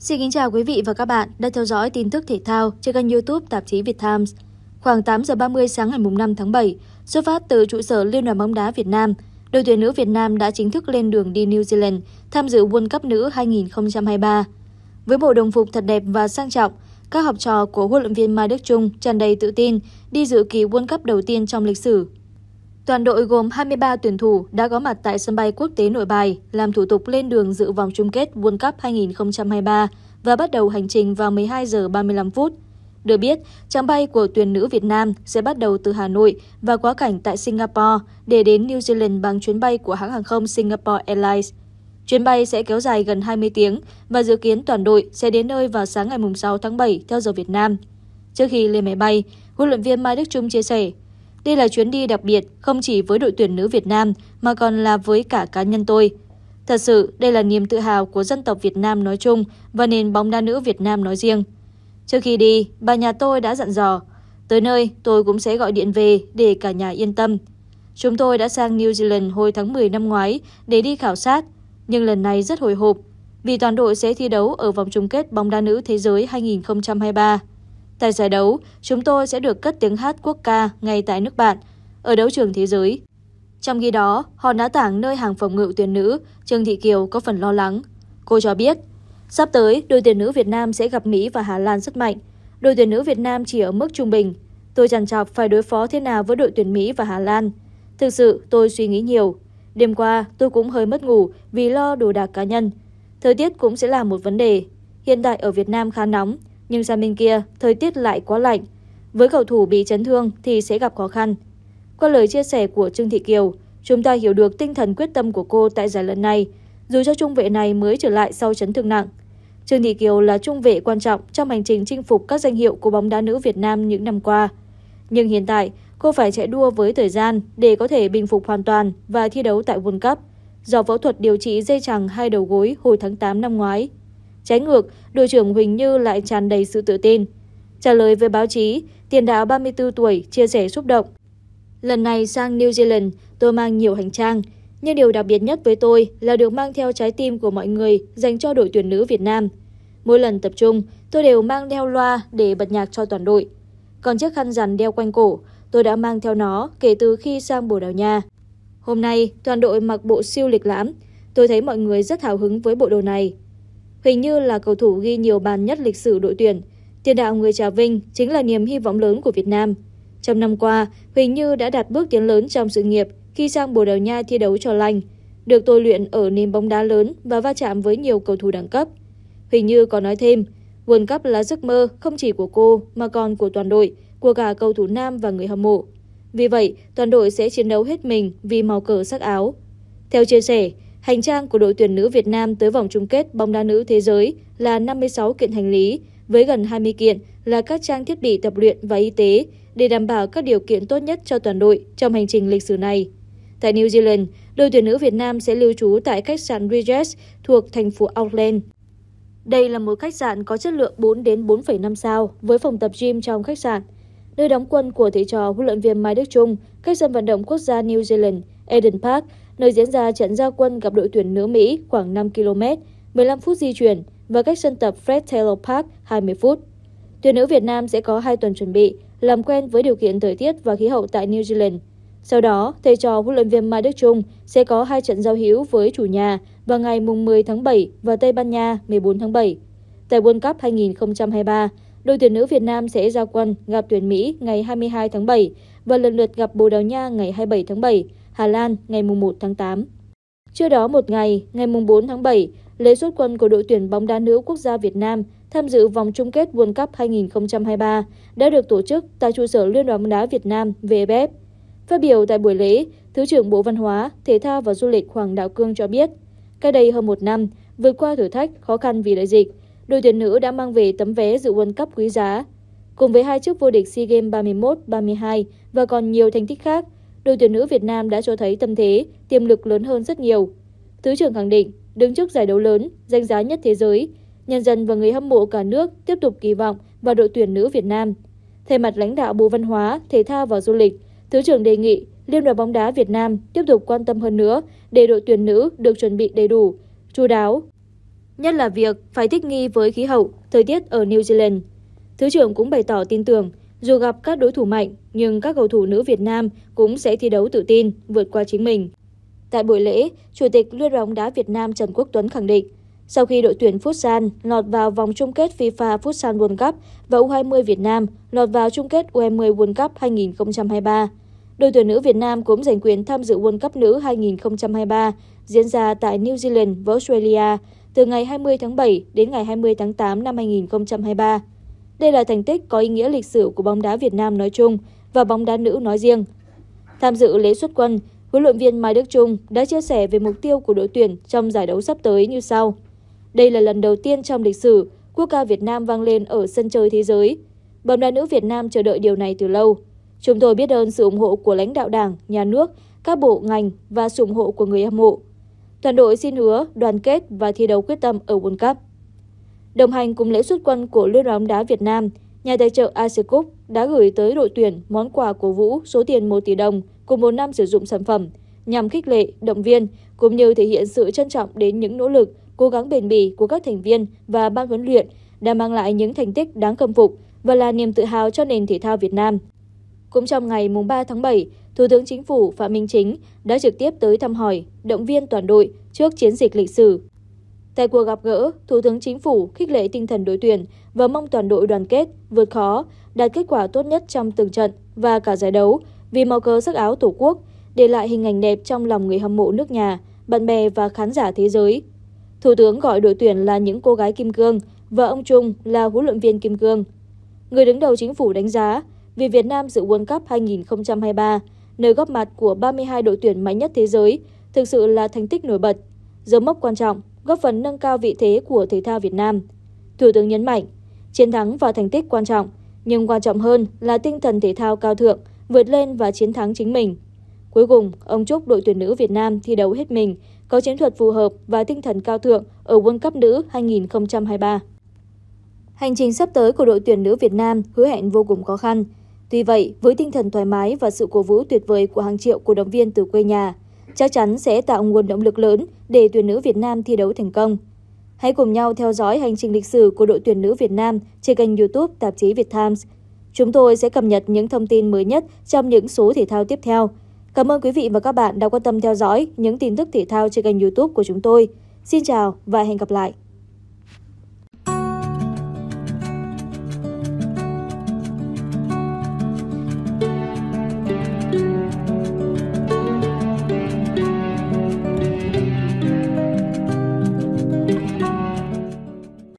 Xin kính chào quý vị và các bạn đã theo dõi tin tức thể thao trên kênh YouTube tạp chí Việt Times. Khoảng 8 giờ 30 sáng ngày 5 tháng 7, xuất phát từ trụ sở Liên đoàn bóng đá Việt Nam, đội tuyển nữ Việt Nam đã chính thức lên đường đi New Zealand tham dự World Cup nữ 2023. Với bộ đồng phục thật đẹp và sang trọng, các học trò của huấn luyện viên Mai Đức Trung tràn đầy tự tin đi dự kỳ World Cup đầu tiên trong lịch sử Toàn đội gồm 23 tuyển thủ đã có mặt tại sân bay quốc tế Nội Bài làm thủ tục lên đường dự vòng chung kết World Cup 2023 và bắt đầu hành trình vào 12 giờ 35 phút. Được biết, chặng bay của tuyển nữ Việt Nam sẽ bắt đầu từ Hà Nội và quá cảnh tại Singapore để đến New Zealand bằng chuyến bay của hãng hàng không Singapore Airlines. Chuyến bay sẽ kéo dài gần 20 tiếng và dự kiến toàn đội sẽ đến nơi vào sáng ngày 6 tháng 7 theo giờ Việt Nam. Trước khi lên máy bay, huấn luyện viên Mai Đức Trung chia sẻ, đây là chuyến đi đặc biệt không chỉ với đội tuyển nữ Việt Nam mà còn là với cả cá nhân tôi. Thật sự, đây là niềm tự hào của dân tộc Việt Nam nói chung và nền bóng đá nữ Việt Nam nói riêng. Trước khi đi, bà nhà tôi đã dặn dò, tới nơi tôi cũng sẽ gọi điện về để cả nhà yên tâm. Chúng tôi đã sang New Zealand hồi tháng 10 năm ngoái để đi khảo sát, nhưng lần này rất hồi hộp vì toàn đội sẽ thi đấu ở vòng chung kết bóng đá nữ thế giới 2023. Tại giải đấu, chúng tôi sẽ được cất tiếng hát quốc ca ngay tại nước bạn, ở đấu trường thế giới. Trong khi đó, họ đã tảng nơi hàng phòng ngự tuyển nữ, Trương Thị Kiều có phần lo lắng. Cô cho biết, sắp tới đội tuyển nữ Việt Nam sẽ gặp Mỹ và Hà Lan rất mạnh. Đội tuyển nữ Việt Nam chỉ ở mức trung bình. Tôi chằn chọc phải đối phó thế nào với đội tuyển Mỹ và Hà Lan. Thực sự, tôi suy nghĩ nhiều. Đêm qua, tôi cũng hơi mất ngủ vì lo đồ đạc cá nhân. Thời tiết cũng sẽ là một vấn đề. Hiện tại ở Việt Nam khá nóng, nhưng sang bên kia thời tiết lại quá lạnh. Với cầu thủ bị chấn thương thì sẽ gặp khó khăn. Qua lời chia sẻ của Trương Thị Kiều, chúng ta hiểu được tinh thần quyết tâm của cô tại giải lần này, dù cho trung vệ này mới trở lại sau chấn thương nặng. Trương Thị Kiều là trung vệ quan trọng trong hành trình chinh phục các danh hiệu của bóng đá nữ Việt Nam những năm qua. Nhưng hiện tại, cô phải chạy đua với thời gian để có thể bình phục hoàn toàn và thi đấu tại World Cup. Do phẫu thuật điều trị dây chằng hai đầu gối hồi tháng 8 năm ngoái, Trái ngược, đội trưởng Huỳnh Như lại tràn đầy sự tự tin. Trả lời với báo chí, tiền đạo 34 tuổi chia sẻ xúc động. Lần này sang New Zealand, tôi mang nhiều hành trang. Nhưng điều đặc biệt nhất với tôi là được mang theo trái tim của mọi người dành cho đội tuyển nữ Việt Nam. Mỗi lần tập trung, tôi đều mang đeo loa để bật nhạc cho toàn đội. Còn chiếc khăn rằn đeo quanh cổ, tôi đã mang theo nó kể từ khi sang Bồ Đào Nha. Hôm nay, toàn đội mặc bộ siêu lịch lãm. Tôi thấy mọi người rất hào hứng với bộ đồ này hình như là cầu thủ ghi nhiều bàn nhất lịch sử đội tuyển. Tiền đạo người Trà Vinh chính là niềm hy vọng lớn của Việt Nam. Trong năm qua, Huỳnh Như đã đạt bước tiến lớn trong sự nghiệp khi sang Bồ Đào Nha thi đấu cho lành, được tôi luyện ở nền bóng đá lớn và va chạm với nhiều cầu thủ đẳng cấp. Huỳnh Như có nói thêm, World Cup là giấc mơ không chỉ của cô mà còn của toàn đội, của cả cầu thủ nam và người hâm mộ. Vì vậy, toàn đội sẽ chiến đấu hết mình vì màu cờ sắc áo. Theo chia sẻ, Hành trang của đội tuyển nữ Việt Nam tới vòng chung kết bóng đá nữ thế giới là 56 kiện hành lý, với gần 20 kiện là các trang thiết bị tập luyện và y tế để đảm bảo các điều kiện tốt nhất cho toàn đội trong hành trình lịch sử này. Tại New Zealand, đội tuyển nữ Việt Nam sẽ lưu trú tại khách sạn Regis thuộc thành phố Auckland. Đây là một khách sạn có chất lượng 4 đến 4,5 sao với phòng tập gym trong khách sạn. Nơi đóng quân của thầy trò huấn luyện viên Mai Đức Trung, cách sân vận động quốc gia New Zealand, Eden Park nơi diễn ra trận giao quân gặp đội tuyển nữ Mỹ khoảng 5 km, 15 phút di chuyển và cách sân tập Fred Taylor Park 20 phút. Tuyển nữ Việt Nam sẽ có 2 tuần chuẩn bị, làm quen với điều kiện thời tiết và khí hậu tại New Zealand. Sau đó, thầy trò huấn luyện viên Mai Đức Trung sẽ có hai trận giao hữu với chủ nhà vào ngày 10 tháng 7 và Tây Ban Nha 14 tháng 7. Tại World Cup 2023, đội tuyển nữ Việt Nam sẽ ra quân gặp tuyển Mỹ ngày 22 tháng 7 và lần lượt gặp Bồ Đào Nha ngày 27 tháng 7 Hà Lan ngày 1 tháng 8. Trước đó một ngày, ngày 4 tháng 7, lễ xuất quân của đội tuyển bóng đá nữ quốc gia Việt Nam tham dự vòng chung kết World Cup 2023 đã được tổ chức tại trụ sở Liên đoàn bóng đá Việt Nam VFF. Phát biểu tại buổi lễ, Thứ trưởng Bộ Văn hóa, Thể thao và Du lịch Hoàng Đạo Cương cho biết, cách đây hơn một năm, vượt qua thử thách khó khăn vì đại dịch, đội tuyển nữ đã mang về tấm vé dự World Cup quý giá. Cùng với hai chức vô địch SEA Games 31, 32 và còn nhiều thành tích khác, đội tuyển nữ Việt Nam đã cho thấy tâm thế, tiềm lực lớn hơn rất nhiều. Thứ trưởng khẳng định, đứng trước giải đấu lớn, danh giá nhất thế giới, nhân dân và người hâm mộ cả nước tiếp tục kỳ vọng vào đội tuyển nữ Việt Nam. Thay mặt lãnh đạo Bộ Văn hóa, Thể thao và Du lịch, Thứ trưởng đề nghị Liên đoàn bóng đá Việt Nam tiếp tục quan tâm hơn nữa để đội tuyển nữ được chuẩn bị đầy đủ, chú đáo, nhất là việc phải thích nghi với khí hậu, thời tiết ở New Zealand. Thứ trưởng cũng bày tỏ tin tưởng dù gặp các đối thủ mạnh, nhưng các cầu thủ nữ Việt Nam cũng sẽ thi đấu tự tin, vượt qua chính mình. Tại buổi lễ, Chủ tịch Liên đoàn bóng đá Việt Nam Trần Quốc Tuấn khẳng định, sau khi đội tuyển Futsal lọt vào vòng chung kết FIFA Futsal World Cup và U20 Việt Nam lọt vào chung kết U20 World Cup 2023, đội tuyển nữ Việt Nam cũng giành quyền tham dự World Cup nữ 2023 diễn ra tại New Zealand và Australia từ ngày 20 tháng 7 đến ngày 20 tháng 8 năm 2023. Đây là thành tích có ý nghĩa lịch sử của bóng đá Việt Nam nói chung và bóng đá nữ nói riêng. Tham dự lễ xuất quân, huấn luyện viên Mai Đức Trung đã chia sẻ về mục tiêu của đội tuyển trong giải đấu sắp tới như sau. Đây là lần đầu tiên trong lịch sử quốc ca Việt Nam vang lên ở sân chơi thế giới. Bóng đá nữ Việt Nam chờ đợi điều này từ lâu. Chúng tôi biết ơn sự ủng hộ của lãnh đạo đảng, nhà nước, các bộ ngành và sự ủng hộ của người hâm mộ. Toàn đội xin hứa đoàn kết và thi đấu quyết tâm ở World Cup. Đồng hành cùng lễ xuất quân của Liên đoàn bóng đá Việt Nam, nhà tài trợ Asia Cup đã gửi tới đội tuyển món quà của vũ số tiền 1 tỷ đồng cùng một năm sử dụng sản phẩm nhằm khích lệ, động viên cũng như thể hiện sự trân trọng đến những nỗ lực, cố gắng bền bỉ của các thành viên và ban huấn luyện đã mang lại những thành tích đáng khâm phục và là niềm tự hào cho nền thể thao Việt Nam. Cũng trong ngày 3 tháng 7, Thủ tướng Chính phủ Phạm Minh Chính đã trực tiếp tới thăm hỏi, động viên toàn đội trước chiến dịch lịch sử Tại cuộc gặp gỡ, Thủ tướng Chính phủ khích lệ tinh thần đội tuyển và mong toàn đội đoàn kết, vượt khó, đạt kết quả tốt nhất trong từng trận và cả giải đấu vì màu cờ sắc áo Tổ quốc, để lại hình ảnh đẹp trong lòng người hâm mộ nước nhà, bạn bè và khán giả thế giới. Thủ tướng gọi đội tuyển là những cô gái kim cương và ông Trung là huấn luyện viên kim cương. Người đứng đầu chính phủ đánh giá, vì Việt Nam dự World Cup 2023, nơi góp mặt của 32 đội tuyển mạnh nhất thế giới, thực sự là thành tích nổi bật, dấu mốc quan trọng góp phần nâng cao vị thế của thể thao Việt Nam. Thủ tướng nhấn mạnh, chiến thắng và thành tích quan trọng, nhưng quan trọng hơn là tinh thần thể thao cao thượng, vượt lên và chiến thắng chính mình. Cuối cùng, ông chúc đội tuyển nữ Việt Nam thi đấu hết mình, có chiến thuật phù hợp và tinh thần cao thượng ở World Cup nữ 2023. Hành trình sắp tới của đội tuyển nữ Việt Nam hứa hẹn vô cùng khó khăn. Tuy vậy, với tinh thần thoải mái và sự cổ vũ tuyệt vời của hàng triệu cổ động viên từ quê nhà, chắc chắn sẽ tạo nguồn động lực lớn để tuyển nữ Việt Nam thi đấu thành công. Hãy cùng nhau theo dõi hành trình lịch sử của đội tuyển nữ Việt Nam trên kênh YouTube tạp chí Việt Times. Chúng tôi sẽ cập nhật những thông tin mới nhất trong những số thể thao tiếp theo. Cảm ơn quý vị và các bạn đã quan tâm theo dõi những tin tức thể thao trên kênh YouTube của chúng tôi. Xin chào và hẹn gặp lại.